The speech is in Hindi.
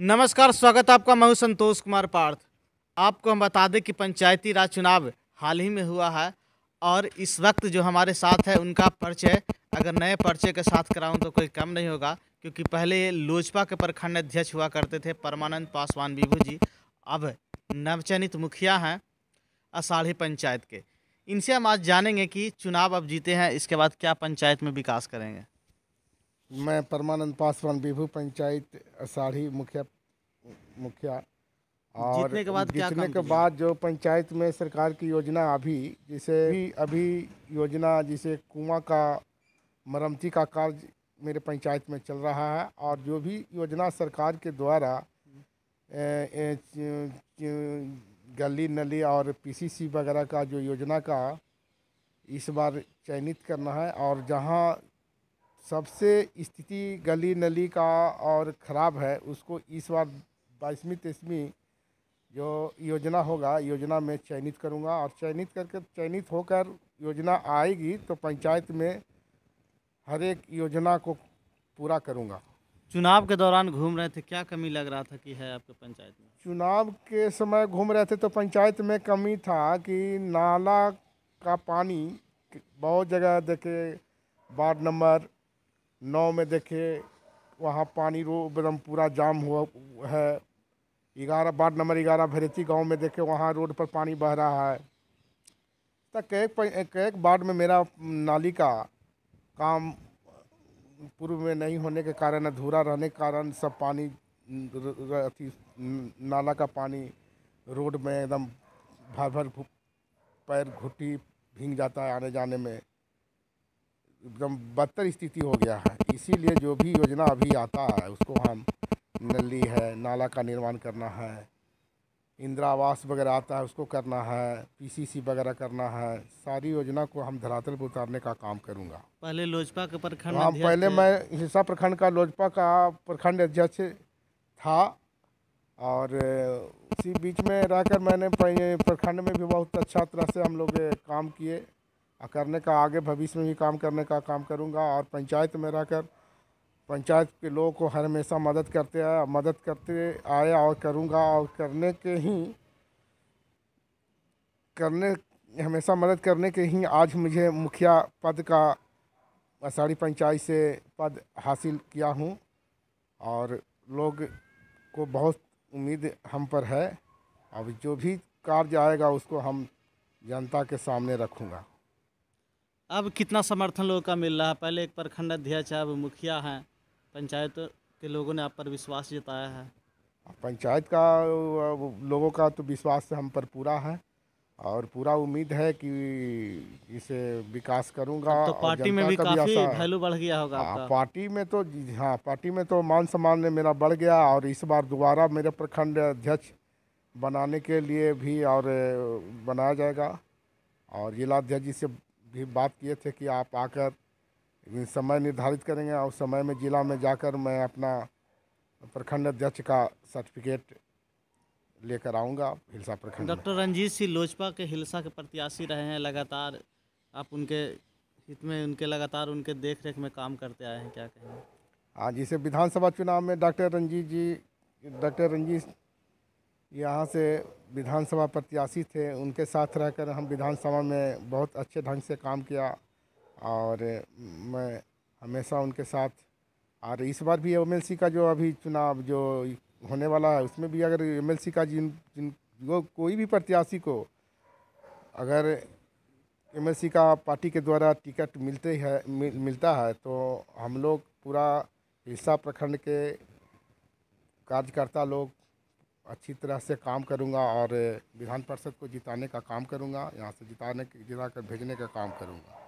नमस्कार स्वागत आपका मैं संतोष कुमार पार्थ आपको हम बता दें कि पंचायती राज चुनाव हाल ही में हुआ है और इस वक्त जो हमारे साथ है उनका परिचय अगर नए परिचय के साथ कराऊं तो कोई कम नहीं होगा क्योंकि पहले लोजपा के प्रखंड अध्यक्ष हुआ करते थे परमानंद पासवान बीबू जी अब नवचयनित मुखिया हैं असाढ़ी पंचायत के इनसे हम आज जानेंगे कि चुनाव अब जीते हैं इसके बाद क्या पंचायत में विकास करेंगे मैं परमानंद पासवान विभू पंचायत असाढ़ी मुखिया मुखिया और जीतने के बाद क्या के बाद जो पंचायत में सरकार की योजना अभी जिसे भी अभी योजना जिसे कुआं का मरम्मती का कार्य मेरे पंचायत में चल रहा है और जो भी योजना सरकार के द्वारा गली नली और पीसीसी वगैरह का जो योजना का इस बार चयनित करना है और जहां सबसे स्थिति गली नली का और ख़राब है उसको इस बार बाईसवीं तेईसवीं जो योजना होगा योजना में चयनित करूंगा और चयनित करके चयनित होकर योजना आएगी तो पंचायत में हर एक योजना को पूरा करूंगा चुनाव के दौरान घूम रहे थे क्या कमी लग रहा था कि है आपके पंचायत में चुनाव के समय घूम रहे थे तो पंचायत में कमी था कि नाला का पानी बहुत जगह देखे वार्ड नंबर नौ में देखे वहाँ पानी रो एकदम पूरा जाम हुआ है ग्यारह वार्ड नंबर ग्यारह भरेती गांव में देखे वहाँ रोड पर पानी बह रहा है तो कैक कैक वार्ड में मेरा नाली का काम पूर्व में नहीं होने के कारण अधूरा रहने के कारण सब पानी अथी नाला का पानी रोड में एकदम भर भर पैर घुटी भींग जाता है आने जाने में एकदम बदतर स्थिति हो गया है इसीलिए जो भी योजना अभी आता है उसको हम नली है नाला का निर्माण करना है इंदिरा आवास वगैरह आता है उसको करना है पीसीसी वगैरह करना है सारी योजना को हम धरातल पर उतारने का काम करूंगा पहले लोजपा के प्रखंड हाँ पहले मैं हिस्सा प्रखंड का लोजपा का प्रखंड अध्यक्ष था और उसी बीच में रहकर मैंने प्रखंड में भी बहुत अच्छा तरह से हम लोग काम किए करने का आगे भविष्य में भी काम करने का काम करूँगा और पंचायत में रहकर पंचायत के लोगों को हर हमेशा मदद करते आया मदद करते आया और करूँगा और करने के ही करने हमेशा मदद करने के ही आज मुझे मुखिया पद का असाड़ी पंचायत से पद हासिल किया हूँ और लोग को बहुत उम्मीद हम पर है अब जो भी कार्य आएगा उसको हम जनता के सामने रखूँगा अब कितना समर्थन लोगों का मिल रहा है पहले एक प्रखंड अध्यक्ष अब मुखिया हैं पंचायत के लोगों ने आप पर विश्वास जताया है पंचायत का लोगों का तो विश्वास हम पर पूरा है और पूरा उम्मीद है कि इसे विकास करूंगा तो पार्टी में भी काफी वैल्यू बढ़ गया होगा हाँ, आपका पार्टी में तो हाँ पार्टी में तो मान सम्मान ने मेरा बढ़ गया और इस बार दोबारा मेरे प्रखंड अध्यक्ष बनाने के लिए भी और बनाया जाएगा और जिला अध्यक्ष जी से भी बात किए थे कि आप आकर समय निर्धारित करेंगे और समय में ज़िला में जाकर मैं अपना प्रखंड अध्यक्ष का सर्टिफिकेट लेकर आऊँगा हिलसा प्रखंड डॉक्टर रंजीत सिंह लोजपा के हिलसा के प्रत्याशी रहे हैं लगातार आप उनके हित में उनके लगातार उनके देख रेख में काम करते आए हैं क्या कहें हाँ जैसे विधानसभा चुनाव में डॉक्टर रंजीत जी डॉक्टर रंजीत यहाँ से विधानसभा प्रत्याशी थे उनके साथ रहकर हम विधानसभा में बहुत अच्छे ढंग से काम किया और मैं हमेशा उनके साथ और इस बार भी एम का जो अभी चुनाव जो होने वाला है उसमें भी अगर एम का जिन जिन जो कोई भी प्रत्याशी को अगर एम का पार्टी के द्वारा टिकट मिलते है मिल, मिलता है तो हम लोग पूरा हिस्सा प्रखंड के कार्यकर्ता लोग अच्छी तरह से काम करूँगा और विधान परिषद को जिताने का काम करूँगा यहाँ से जिताने जिता कर भेजने का काम करूँगा